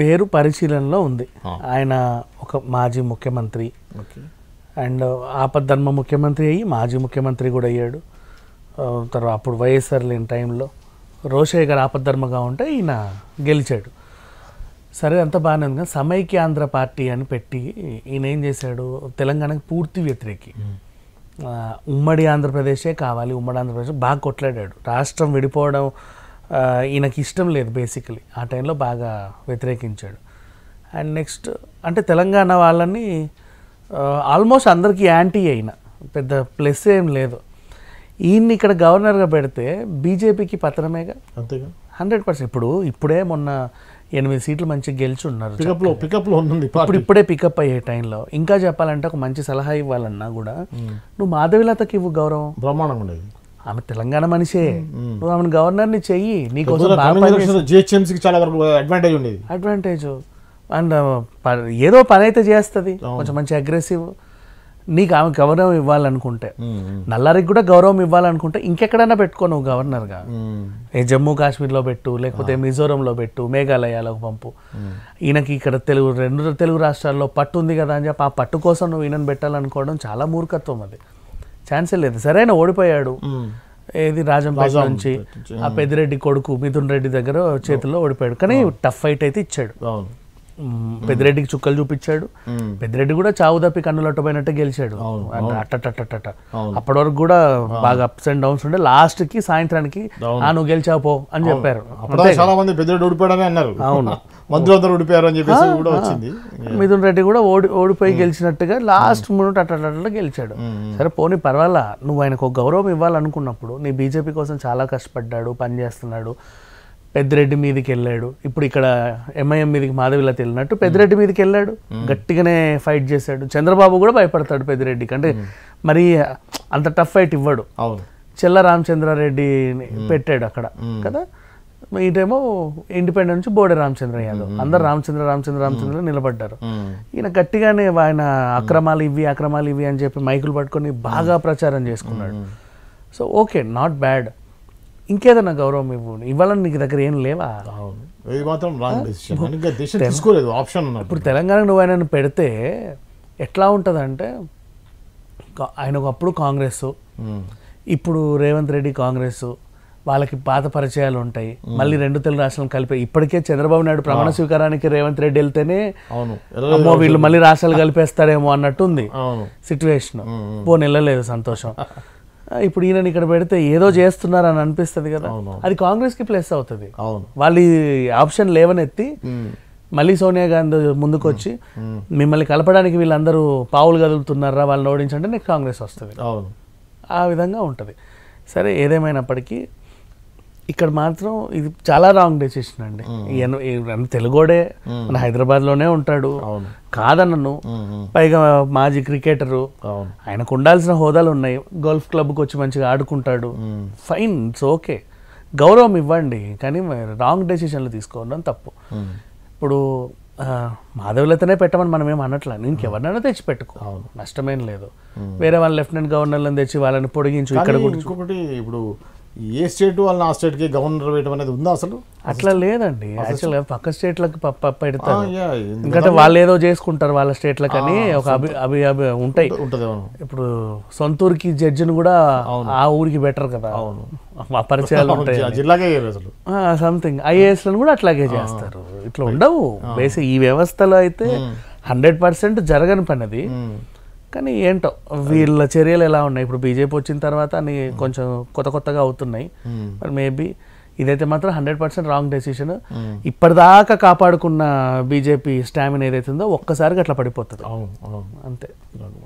పేరు పరిశీలనలో ఉంది ఆయన ఒక మాజీ ముఖ్యమంత్రి అండ్ ఆపద్ధర్మ ముఖ్యమంత్రి అయ్యి మాజీ ముఖ్యమంత్రి కూడా అయ్యాడు తర్వాత అప్పుడు వైఎస్ఆర్ లేని టైంలో రోషయ్య గారు ఆపద్ధర్మగా ఉంటే ఈయన గెలిచాడు సరే అంత బాగానే ఉంది కానీ సమైక్యాంధ్ర పార్టీ అని పెట్టి ఈయన ఏం చేశాడు తెలంగాణకి పూర్తి వ్యతిరేకి ఉమ్మడి ఆంధ్రప్రదేశే కావాలి ఉమ్మడి ఆంధ్రప్రదేశ్ బాగా కొట్లాడాడు రాష్ట్రం విడిపోవడం ఈయనకి ఇష్టం లేదు బేసికలీ ఆ టైంలో బాగా వ్యతిరేకించాడు అండ్ నెక్స్ట్ అంటే తెలంగాణ వాళ్ళని ఆల్మోస్ట్ అందరికీ యాంటీ అయిన పెద్ద ప్లస్ ఏం లేదు ఈయన్ని ఇక్కడ గవర్నర్గా పెడితే బీజేపీకి పతనమేగా అంతేగా హండ్రెడ్ పర్సెంట్ ఇప్పుడు ఇప్పుడే మొన్న ఎనిమిది సీట్లు మంచి గెలుచున్నారు పికప్లో పికప్లో ఇప్పుడు ఇప్పుడే పికప్ అయ్యే టైంలో ఇంకా చెప్పాలంటే ఒక మంచి సలహా ఇవ్వాలన్నా కూడా నువ్వు మాధవిలతకి ఇవ్వు గౌరవం బ్రహ్మాండంగా ఉండేది ఆమె తెలంగాణ మనిషే నువ్వు ఆమెను గవర్నర్ని చెయ్యి నీకోసం అడ్వాంటేజ్ అండ్ ఏదో పని అయితే చేస్తుంది కొంచెం మంచి అగ్రెసివ్ నీకు ఆమె గౌరవం ఇవ్వాలనుకుంటే నల్లారికి కూడా గౌరవం ఇవ్వాలనుకుంటే ఇంకెక్కడైనా పెట్టుకో నువ్వు గవర్నర్గా ఏ జమ్మూ కాశ్మీర్లో పెట్టు లేకపోతే మిజోరంలో పెట్టు మేఘాలయాలకు పంపు ఈయనకి ఇక్కడ తెలుగు రెండు తెలుగు రాష్ట్రాల్లో పట్టు ఉంది కదా అని చెప్పి ఆ పట్టు కోసం నువ్వు ఈయనను పెట్టాలనుకోవడం చాలా మూర్ఖత్వం అది ఛాన్సే లేదు సరైన ఓడిపోయాడు ఏది రాజంపేట నుంచి ఆ పెద్దిరెడ్డి కొడుకు మిథున్ రెడ్డి దగ్గర చేతుల్లో ఓడిపోయాడు కానీ టఫ్ ఫైట్ అయితే ఇచ్చాడు పెద్దిరెడ్డికి చుక్కలు చూపించాడు పెద్దిరెడ్డి కూడా చావు తప్పి కన్నులట్టపోయినట్టే గెలిచాడు అట్టటట్టట అప్పటి వరకు కూడా బాగా అప్స్ అండ్ డౌన్స్ ఉండే లాస్ట్ కి సాయంత్రానికి ఆ నువ్వు గెలిచావు పో అని చెప్పారు చాలా మంది పెద్దిరెడ్డి ఓడిపోయాడని అన్నారు అవును అందరూ ఓడిపోయారు అని చెప్పేసి కూడా వచ్చింది మిథున్ రెడ్డి కూడా ఓడి ఓడిపోయి గెలిచినట్టుగా లాస్ట్ మూడు అట్లా గెలిచాడు సరే పోనీ పర్వాలా నువ్వు ఆయనకు గౌరవం ఇవ్వాలనుకున్నప్పుడు నీ బీజేపీ కోసం చాలా కష్టపడ్డాడు పనిచేస్తున్నాడు పెద్దిరెడ్డి మీదకి వెళ్ళాడు ఇప్పుడు ఇక్కడ ఎంఐఎం మీదకి మాధవిలత వెళ్ళినట్టు పెద్దిరెడ్డి మీదకి వెళ్ళాడు గట్టిగానే ఫైట్ చేశాడు చంద్రబాబు కూడా భయపడతాడు పెద్దిరెడ్డికి అంటే మరి అంత టఫ్ ఫైట్ ఇవ్వడు చెల్ల రామచంద్రారెడ్డి పెట్టాడు అక్కడ కదా ఇటేమో ఇండిపెండెంట్ నుంచి బోడే రామచంద్ర యాదవ్ అందరు రామచంద్ర రామచంద్ర రామచంద్ర నిలబడ్డారు ఈయన గట్టిగానే ఆయన అక్రమాలు ఇవి అక్రమాలు ఇవి అని చెప్పి మైకులు పట్టుకొని బాగా ప్రచారం చేసుకున్నాడు సో ఓకే నాట్ బ్యాడ్ ఇంకేదన్నా గౌరవం ఇవ్వండి ఇవ్వాలని నీకు దగ్గర ఏం లేవా ఆప్షన్ ఇప్పుడు తెలంగాణ నువ్వు ఆయన పెడితే ఎట్లా ఉంటుందంటే ఆయన ఒకప్పుడు కాంగ్రెస్ ఇప్పుడు రేవంత్ రెడ్డి కాంగ్రెస్ వాళ్ళకి పాత పరిచయాలు ఉంటాయి మళ్ళీ రెండు తెలుగు రాష్ట్రాలు కలిపే ఇప్పటికే చంద్రబాబు నాయుడు ప్రమాణ స్వీకారానికి రేవంత్ రెడ్డి వెళ్తేనే అమ్మో వీళ్ళు మళ్ళీ రాష్ట్రాలు కలిపేస్తారేమో అన్నట్టుంది సిచ్యువేషన్ పోనీ వెళ్ళలేదు సంతోషం ఇప్పుడు ఈయన ఇక్కడ పెడితే ఏదో చేస్తున్నారు అని అనిపిస్తుంది కదా అది కాంగ్రెస్ కి ప్లస్ అవుతుంది వాళ్ళు ఆప్షన్ లేవనెత్తి మళ్ళీ సోనియా గాంధీ ముందుకు వచ్చి మిమ్మల్ని కలపడానికి వీళ్ళందరూ పావులు కదులుతున్నారా వాళ్ళని ఓడించంటే నీకు కాంగ్రెస్ వస్తుంది ఆ విధంగా ఉంటుంది సరే ఏదేమైనప్పటికీ ఇక్కడ మాత్రం ఇది చాలా రాంగ్ డెసిషన్ అండి ఈయన తెలుగోడే మన హైదరాబాద్లోనే ఉంటాడు కాదన్నను పైగా మాజీ క్రికెటరు ఆయనకు ఉండాల్సిన హోదాలు ఉన్నాయి గోల్ఫ్ క్లబ్ వచ్చి మంచిగా ఆడుకుంటాడు ఫైన్ ఇట్స్ ఓకే గౌరవం ఇవ్వండి కానీ రాంగ్ డెసిషన్లు తీసుకోవడం తప్పు ఇప్పుడు మాధవులతోనే పెట్టమని మనం ఏం అనట్లా ఇంకెవరినైనా తెచ్చి పెట్టుకో నష్టమేం లేదు వేరే వాళ్ళ లెఫ్టినెంట్ గవర్నర్లను తెచ్చి వాళ్ళని పొడిగించు ఇక్కడ ఇప్పుడు ఏ స్టేట్ వాళ్ళని ఆ స్టేట్కి గవర్నర్ వేయడం అనేది ఉందా అసలు అట్లా లేదండి యాక్చువల్గా పక్క స్టేట్లకు పెడతారు ఎందుకంటే వాళ్ళు ఏదో చేసుకుంటారు వాళ్ళ స్టేట్లకు అని ఒక అభి అభి అభి ఉంటాయి ఇప్పుడు సొంతూరుకి జడ్జిని కూడా ఆ ఊరికి బెటర్ కదా అవును ఆ పరిచయాలు ఉంటాయి జిల్లాకే అసలు సంథింగ్ ఐఏఎస్లను కూడా అట్లాగే చేస్తారు ఇట్లా ఉండవు బేసిక్ ఈ వ్యవస్థలో అయితే హండ్రెడ్ పర్సెంట్ జరగని పని అది కానీ ఏంటో వీళ్ళ చర్యలు ఎలా ఉన్నాయి ఇప్పుడు బీజేపీ వచ్చిన తర్వాత అని కొంచెం కొత్త కొత్తగా అవుతున్నాయి మరి మేబీ ఇదైతే మాత్రం హండ్రెడ్ పర్సెంట్ రాంగ్ డెసిషన్ ఇప్పటిదాకా కాపాడుకున్న బీజేపీ స్టామిన్ ఏదైతుందో ఒక్కసారిగా అట్లా పడిపోతుంది అంతే